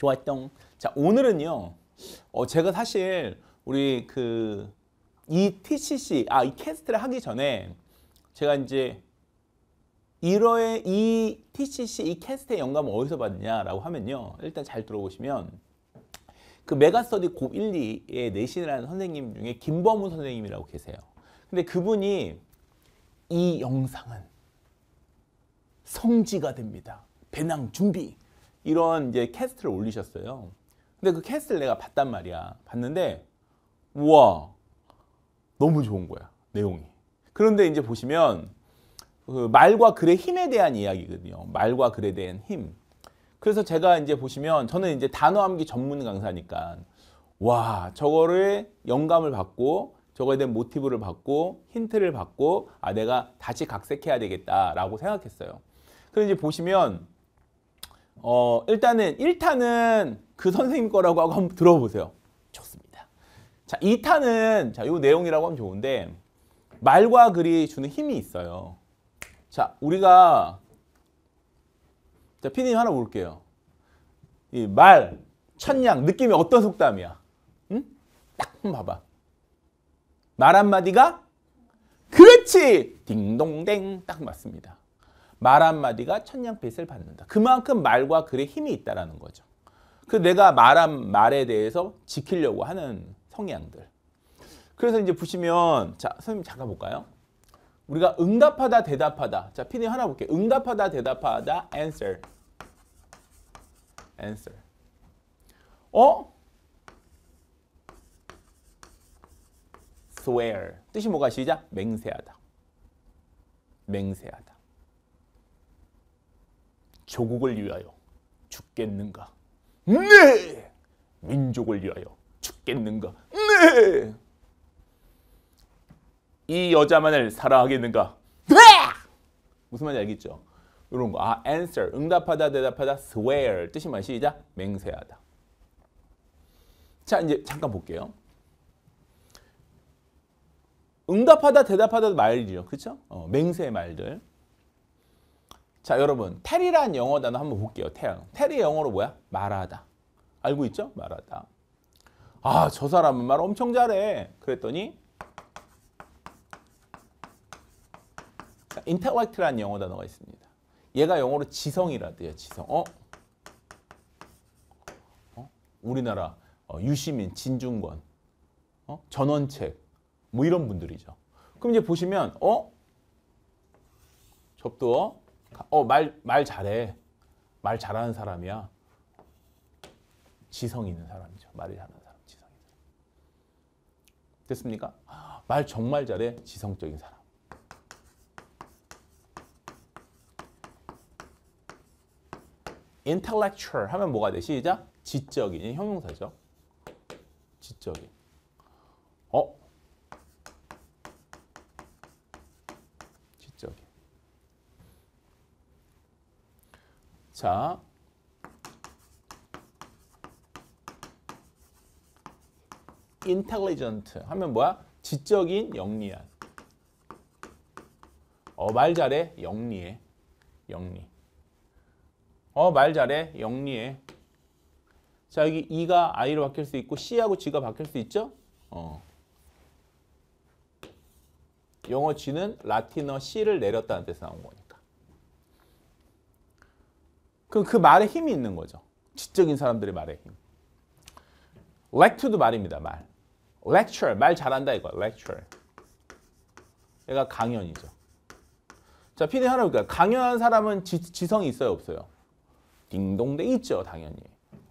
좋았던. 그 자, 오늘은요. 어, 제가 사실 우리 그 이 TCC, 아, 이 캐스트를 하기 전에 제가 이제 1호의 이 TCC, 이 캐스트의 영감을 어디서 받느냐라고 하면요. 일단 잘 들어보시면 그 메가스터디 곱 1, 2의 내신이라는 선생님 중에 김범훈 선생님이라고 계세요. 근데 그분이 이 영상은 성지가 됩니다. 배낭 준비! 이런 이제 캐스트를 올리셨어요. 근데 그 캐스트를 내가 봤단 말이야. 봤는데 우와 너무 좋은 거야 내용이. 그런데 이제 보시면 그 말과 글의 힘에 대한 이야기거든요. 말과 글에 대한 힘. 그래서 제가 이제 보시면 저는 이제 단어 암기 전문 강사니까 와 저거를 영감을 받고 저거에 대한 모티브를 받고 힌트를 받고 아 내가 다시 각색해야 되겠다라고 생각했어요. 그래서 이제 보시면 어, 일단은 1탄은그 선생님 거라고 하고 한번 들어보세요. 좋습니다. 자, 2타는 자, 요 내용이라고 하면 좋은데 말과 글이 주는 힘이 있어요. 자, 우리가 자, 피디님 하나 볼게요. 이 말, 천냥, 느낌이 어떤 속담이야? 응? 딱 봐봐. 말 한마디가 그렇지! 딩동댕 딱 맞습니다. 말 한마디가 천냥빛을 받는다. 그만큼 말과 글에 힘이 있다라는 거죠. 그 내가 말한 말에 대해서 지키려고 하는 성향들. 그래서 이제 보시면 자, 선생님 잠깐 볼까요? 우리가 응답하다 대답하다. 자, 피디 하나 볼게 응답하다 대답하다 answer. answer. 어? swear. 뜻이 뭐가 시작? 맹세하다. 맹세하다. 조국을 위하여 죽겠는가? 네! 민족을 위하여 죽겠는가? 네! 이 여자만을 사랑하겠는가? 네! 무슨 말인지 알겠죠? 이런 거. 아, answer. 응답하다, 대답하다, swear. 뜻이 뭐야? 시작. 맹세하다. 자, 이제 잠깐 볼게요. 응답하다, 대답하다 말이죠. 그렇 어, 맹세 말들. 자 여러분 테리란 영어 단어 한번 볼게요. 태양. 테 영어로 뭐야? 말하다. 알고 있죠? 말하다. 아 저 사람은 말 엄청 잘해. 그랬더니 인텔렉트라는 영어 단어가 있습니다. 얘가 영어로 지성이라대요. 지성. 어? 어? 우리나라 어, 유시민, 진중권, 어? 전원책 뭐 이런 분들이죠. 그럼 이제 보시면 어? 접두어 어, 말, 말 잘해. 말 잘하는 사람이야. 지성 있는 사람이죠. 말을 잘하는 사람, 지성 됐습니까? 말 정말 잘해. 지성적인 사람. intellectual 하면 뭐가 돼? 시작. 지적인, 형용사죠. 지적인. 자, 인텔 t e l l i 하면 뭐야? 지적인 영리한. 어, 말 잘해. 영리해. 영리. 어, 말 잘해. 영리해. 자, 여기 E가 I로 바뀔 수 있고 C하고 G가 바뀔 수 있죠? 어. 영어 G는 라틴어 C를 내렸다는 데서 나온 거니까. 그럼 그 말에 힘이 있는 거죠. 지적인 사람들의 말에 힘. lecture도 말입니다. 말. lecture. 말 잘한다 이거 lecture. 얘가 강연이죠. 자, 피디 하나 볼까요? 강연한 사람은 지, 지성이 있어요? 없어요? 딩동대 있죠. 당연히.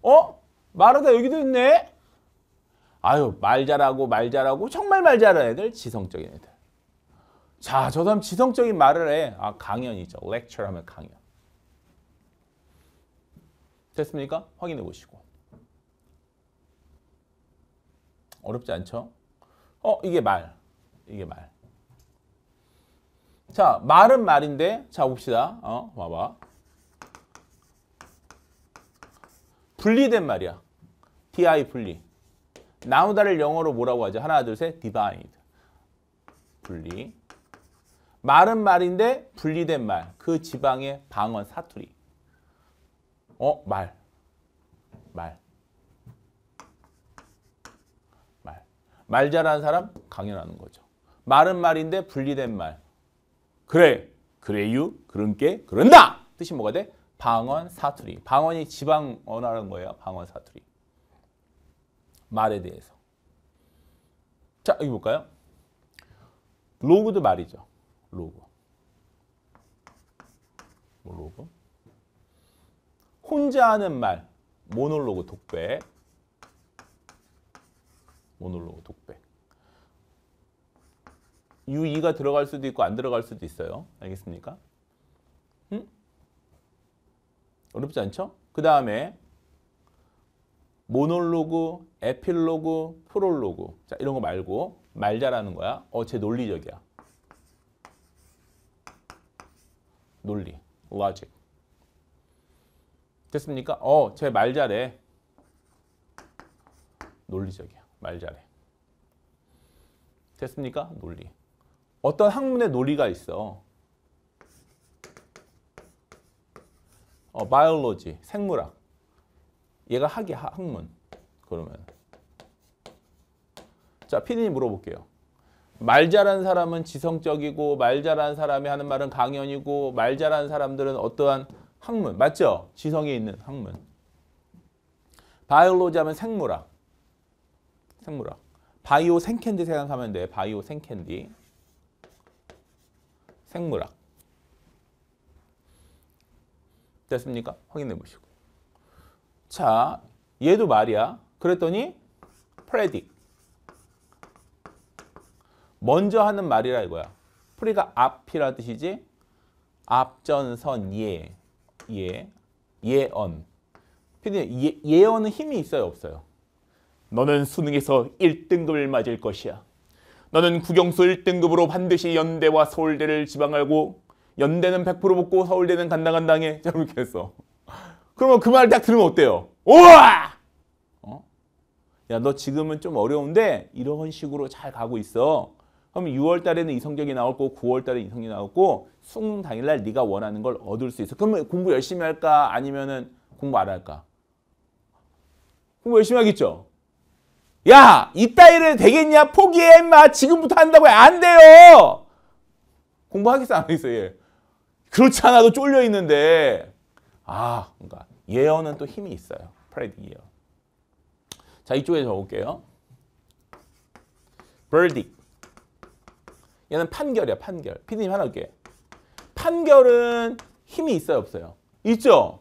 어? 말하다 여기도 있네? 아유 말 잘하고 말 잘하고 정말 말 잘하는 애들 지성적인 애들. 자저 사람 지성적인 말을 해. 아 강연이죠. 렉처 하면 강연. 됐습니까? 확인해 보시고. 어렵지 않죠? 어, 이게 말. 이게 말. 자, 말은 말인데, 자, 봅시다. 어, 봐봐. 분리된 말이야. di 분리. 나누다를 영어로 뭐라고 하죠? 하나, 둘, 셋, divide. 분리. 말은 말인데 분리된 말. 그 지방의 방언, 사투리. 어? 말. 말. 말. 말 잘하는 사람 강연하는 거죠. 말은 말인데 분리된 말. 그래. 그래유. 그런게. 그런다. 뜻이 뭐가 돼? 방언 사투리. 방언이 지방 언어라는 거예요. 방언 사투리. 말에 대해서. 자, 여기 볼까요? 로그도 말이죠. 로그. 뭐 로그? 혼자 하는 말 모놀로그 독백 모놀로그 독백 유이가 들어갈 수도 있고 안 들어갈 수도 있어요. 알겠습니까? 음? 어렵지 않죠? 그 다음에 모놀로그, 에필로그, 프롤로그 자 이런 거 말고 말자라는 거야. 어, 쟤 논리적이야. 논리, logic. 됐습니까? 어, 제말 잘해. 논리적이야. 말 잘해. 됐습니까? 논리. 어떤 학문의 논리가 있어. 어, 바이올로지, 생물학. 얘가 학이 학문. 그러면. 자, 피디님 물어볼게요. 말 잘하는 사람은 지성적이고 말 잘하는 사람이 하는 말은 강연이고 말 잘하는 사람들은 어떠한 학문 맞죠? 지성에 있는 학문. 바이올로지 하면 생물학. 생물학. 바이오 생캔디 생각하면 돼. 바이오 생캔디. 생물학. 됐습니까? 확인해 보시고. 자, 얘도 말이야. 그랬더니 프레디. 먼저 하는 말이라 이거야. 프리가 앞이라 뜻이지 앞전선 예. 예, 예언. 피디 예, 언은 힘이 있어요, 없어요? 너는 수능에서 1등급을 맞을 것이야. 너는 국영수 1등급으로 반드시 연대와 서울대를 지방하고 연대는 100% 붙고 서울대는 간당간 당해. 이렇 했어. 그러면 그 말 딱 들으면 어때요? 우와! 어? 야, 너 지금은 좀 어려운데 이런 식으로 잘 가고 있어. 그럼 6월 달에는 이 성적이 나올 고 9월 달에 이 성적이 나왔고 수능 당일날 네가 원하는 걸 얻을 수 있어. 그러면 공부 열심히 할까 아니면은 공부 안 할까? 공부 열심히 하겠죠. 야, 이따위를 되겠냐? 포기해 임마. 지금부터 한다고 해. 안 돼요. 공부하겠어 안 하겠어 얘. 예. 그렇지 않아도 쫄려 있는데 아, 뭔가 예언은 또 힘이 있어요. 프레디 예언. 자, 이쪽에 적을게요. v e r 얘는 판결이야, 판결. 피디님 하나 올게. 판결은 힘이 있어요, 없어요? 있죠?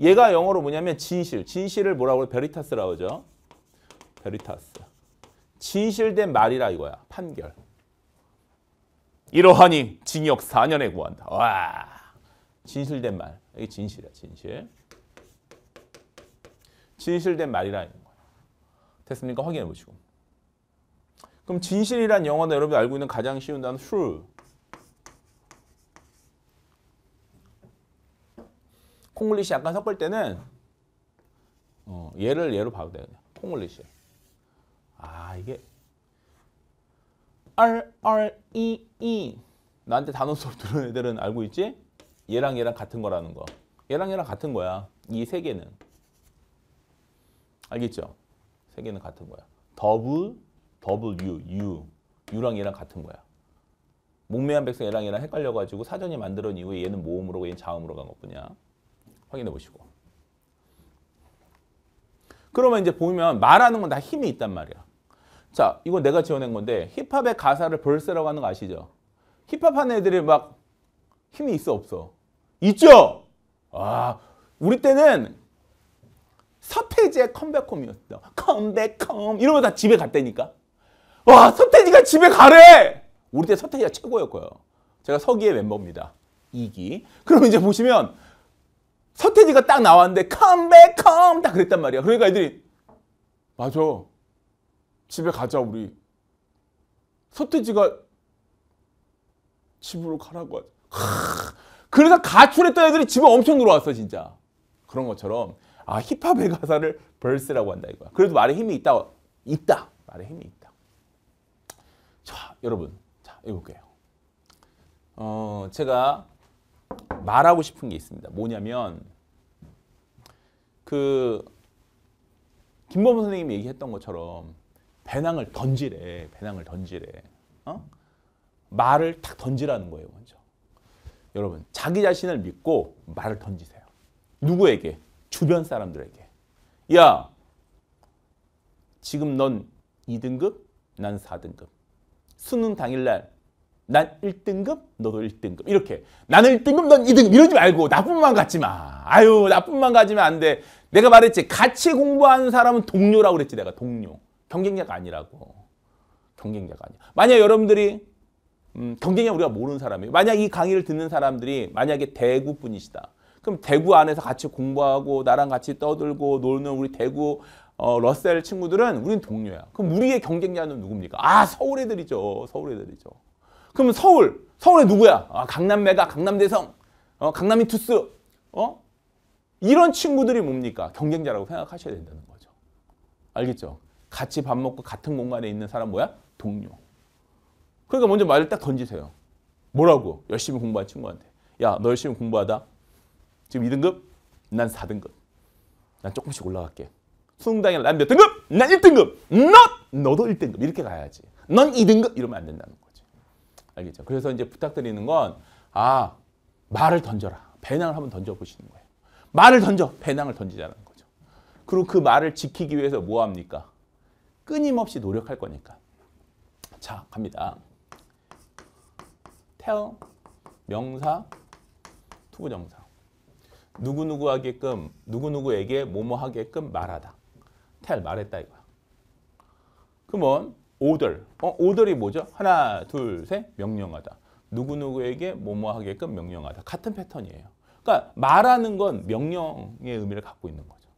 얘가 영어로 뭐냐면 진실. 진실을 뭐라고 그래? 베리타스라고 하죠. 베리타스. 진실된 말이라 이거야. 판결. 이러하니 징역 4년에 구한다. 와. 진실된 말. 이게 진실이야, 진실. 진실된 말이라 는거 됐습니까? 확인해 보시고. 그럼 진실이란 영어는 여러분이 알고 있는 가장 쉬운 단어 true. 콩글리시 약간 섞을 때는 어, 얘를 얘로 봐도 돼요. 콩글리시. 아 이게 R R E E 나한테 단어 수업 들은 애들은 알고 있지? 얘랑 얘랑 같은 거라는 거. 얘랑 얘랑 같은 거야. 이 세 개는 알겠죠? 세 개는 같은 거야. 더블 버블 U, U, U랑 얘랑 같은 거야. 목매한 백성 얘랑 얘랑 헷갈려가지고 사전에 만들어진 이후에 얘는 모음으로 얘는 자음으로 간 것뿐이야. 확인해 보시고. 그러면 이제 보면 말하는 건 다 힘이 있단 말이야. 자, 이거 내가 지어낸 건데 힙합의 가사를 벌스라고 하는 거 아시죠? 힙합하는 애들이 막 힘이 있어 없어? 있죠? 아, 우리 때는 서태지의 컴백홈이었어. 컴백홈 이러고 다 집에 갔다니까. 와 서태지가 집에 가래. 우리 때 서태지가 최고였고요. 제가 서기의 멤버입니다. 2기. 그럼 이제 보시면 서태지가 딱 나왔는데 컴백 컴딱 그랬단 말이야. 그러니까 애들이 맞아. 집에 가자 우리. 서태지가 집으로 가라고 하 그래서 가출했던 애들이 집에 엄청 들어왔어 진짜. 그런 것처럼 아 힙합의 가사를 벌스라고 한다 이거야. 그래도 말에 힘이 있다. 있다. 말에 힘이 있다. 여러분. 자, 읽어볼게요. 어, 제가 말하고 싶은 게 있습니다. 뭐냐면 그김범 선생님이 얘기했던 것처럼 배낭을 던지래. 배낭을 던지래. 어? 말을 탁 던지라는 거예요, 먼저. 여러분, 자기 자신을 믿고 말을 던지세요. 누구에게? 주변 사람들에게. 야, 지금 넌 2등급? 난 4등급. 수능 당일날 난 1등급 너도 1등급 이렇게 나는 1등급 넌 2등급 이러지 말고 나뿐만 갖지 마 아유 나뿐만 가지면 안 돼 내가 말했지 같이 공부하는 사람은 동료라고 그랬지 내가 동료 경쟁자가 아니라고 경쟁자가 아니야 만약 여러분들이 음, 경쟁력 우리가 모르는 사람이에요. 만약 이 강의를 듣는 사람들이 만약에 대구 분이시다. 그럼 대구 안에서 같이 공부하고 나랑 같이 떠들고 놀는 우리 대구 어, 러셀 친구들은 우린 동료야. 그럼 우리의 경쟁자는 누굽니까? 아, 서울 애들이죠. 서울 애들이죠. 그럼 서울, 서울의 누구야? 아, 강남매가, 강남대성, 어, 강남이투스, 어? 이런 친구들이 뭡니까? 경쟁자라고 생각하셔야 된다는 거죠. 알겠죠? 같이 밥 먹고 같은 공간에 있는 사람 뭐야? 동료. 그러니까 먼저 말을 딱 던지세요. 뭐라고? 열심히 공부한 친구한테. 야, 너 열심히 공부하다. 지금 2등급? 난 4등급. 난 조금씩 올라갈게. 수능 당일 난몇 등급? 난 1등급. 넌 너도 1등급. 이렇게 가야지. 넌 2등급 이러면 안 된다는 거지. 알겠죠? 그래서 이제 부탁드리는 건 아, 말을 던져라. 배낭을 한번 던져 보시는 거예요. 말을 던져. 배낭을 던지자는 거죠. 그리고 그 말을 지키기 위해서 뭐 합니까? 끊임없이 노력할 거니까. 자, 갑니다. tell 명사 투구정사 누구누구 하게끔 누구누구에게 뭐뭐 하게끔 말하다. tell 말했다 이거야. 그러면 order. 어, order이 뭐죠? 하나, 둘, 셋 명령하다. 누구누구에게 뭐뭐 하게끔 명령하다. 같은 패턴이에요. 그러니까 말하는 건 명령의 의미를 갖고 있는 거죠.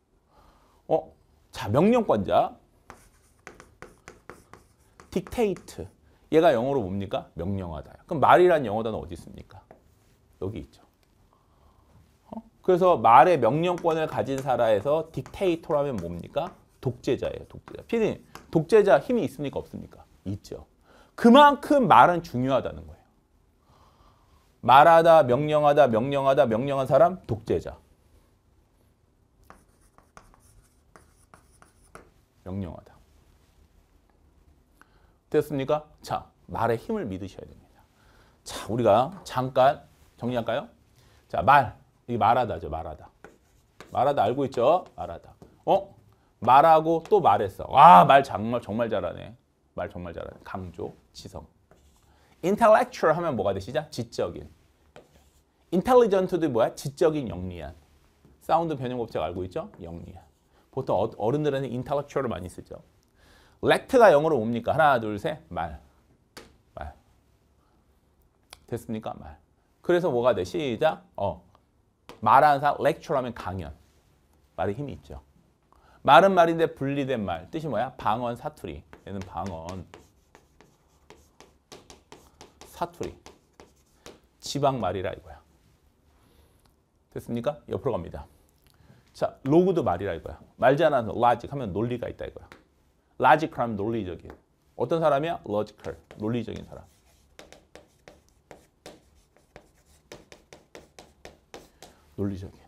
어, 자, 명령권자. dictate. 얘가 영어로 뭡니까? 명령하다. 그럼 말이란 영어 단어 어디 있습니까? 여기 있죠. 어? 그래서 말의 명령권을 가진 사람에서 딕테이터라면 뭡니까? 독재자예요. 독재자. 피디님, 독재자 힘이 있습니까? 없습니까? 있죠. 그만큼 말은 중요하다는 거예요. 말하다, 명령하다, 명령하다, 명령한 사람, 독재자. 명령하다. 됐습니까? 자, 말의 힘을 믿으셔야 됩니다. 자, 우리가 잠깐 정리할까요? 자, 말. 이 말하다죠, 말하다. 말하다 알고 있죠? 말하다. 어? 말하고 또 말했어. 와, 말 정말 정말 잘하네. 말 정말 잘하네. 강조, 지성. intellectual 하면 뭐가 되시죠? 지적인. intelligent도 뭐야? 지적인 영리한. 사운드 변형 법칙 알고 있죠? 영리한. 보통 어, 어른들한테 intellectual을 많이 쓰죠. lect가 영어로 뭡니까? 하나, 둘, 셋. 말. 말. 됐습니까? 말. 그래서 뭐가 돼? 시작. 어. 말하는 사람, lecture라면 강연. 말에 힘이 있죠. 말은 말인데 분리된 말. 뜻이 뭐야? 방언, 사투리. 얘는 방언. 사투리. 지방말이라 이거야. 됐습니까? 옆으로 갑니다. 자, 로그도 말이라 이거야. 말잖아. logic 하면 논리가 있다 이거야. logic 하면 논리적인. 어떤 사람이야? logical. 논리적인 사람. 논리적인.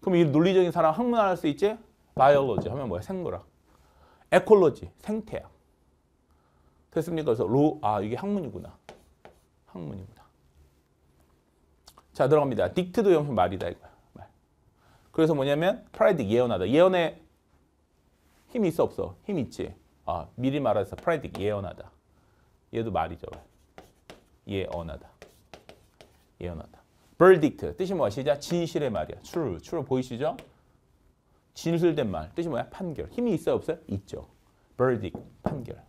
그럼 이 논리적인 사람 학문할 수 있지? 바이올로지 하면 뭐야? 생물학. 에콜로지, 생태학. 됐습니까? 그래서 로, 아 이게 학문이구나. 학문이구나. 자 들어갑니다. 딕트도 역시 말이다 이거야. 그래서 뭐냐면 프라이딕 예언하다. 예언에 힘이 있어 없어? 힘 있지. 아 미리 말해서 프라이딕 예언하다. 얘도 말이죠. 예언하다. 예언하다. v e r 뜻이 무엇이죠? 진실의 말이야. true. 보이시죠? 진술된 말 뜻이 뭐야? 판결. 힘이 있어요? 없어요? 있죠. verdict, 판결.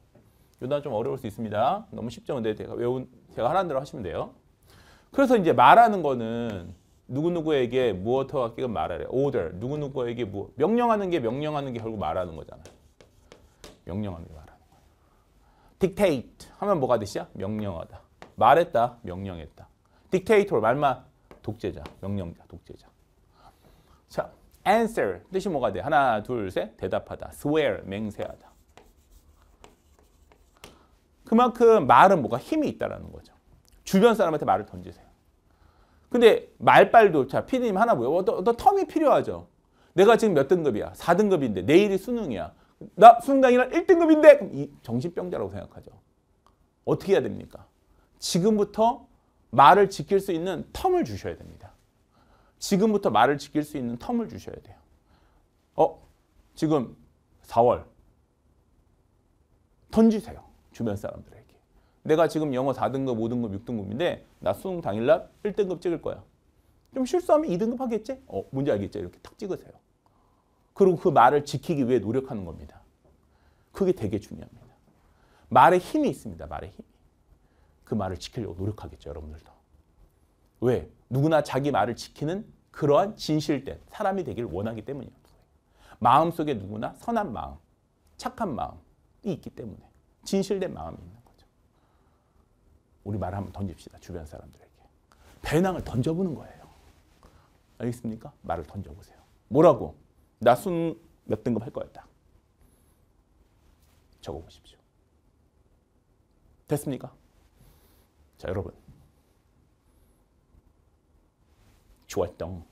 요단 좀 어려울 수 있습니다. 너무 쉽죠? 근데 제가 외운 제가 하라는 대로 하시면 돼요. 그래서 이제 말하는 거는 누구누구에게 무엇과 끼가 말하래. order. 누구누구에게 뭐 명령하는 게 명령하는 게 결국 말하는 거잖아. 명령하는 게 말하는 거 dictate 하면 뭐가 뜻이야? 명령하다. 말했다. 명령했다. dictator 말만 독재자, 명령자, 독재자. 자, answer 뜻이 뭐가 돼? 하나, 둘, 셋 대답하다. swear 맹세하다. 그만큼 말은 뭐가 힘이 있다라는 거죠. 주변 사람한테 말을 던지세요. 근데 말빨도 자 피디님 하나 뭐예 너, 너 텀이 필요하죠. 내가 지금 몇 등급이야? 4등급인데 내일이 수능이야. 나 수능당이랑 1등급인데 그럼 이 정신병자라고 생각하죠. 어떻게 해야 됩니까? 지금부터 말을 지킬 수 있는 텀을 주셔야 됩니다. 지금부터 말을 지킬 수 있는 텀을 주셔야 돼요. 어? 지금 4월. 던지세요. 주변 사람들에게. 내가 지금 영어 4등급, 5등급, 6등급인데 나 수능 당일날 1등급 찍을 거야. 좀 실수하면 2등급 하겠지? 어, 문제 알겠지? 이렇게 탁 찍으세요. 그리고 그 말을 지키기 위해 노력하는 겁니다. 그게 되게 중요합니다. 말에 힘이 있습니다. 말에 힘이. 그 말을 지키려고 노력하겠죠. 여러분들도. 왜? 누구나 자기 말을 지키는 그러한 진실된 사람이 되길 원하기 때문이에요. 마음속에 누구나 선한 마음, 착한 마음이 있기 때문에 진실된 마음이 있는 거죠. 우리 말 한번 던집시다. 주변 사람들에게. 배낭을 던져보는 거예요. 알겠습니까? 말을 던져보세요. 뭐라고? 나 순 몇 등급 할 거였다. 적어보십시오. 됐습니까? 자, 여러분. soit donc.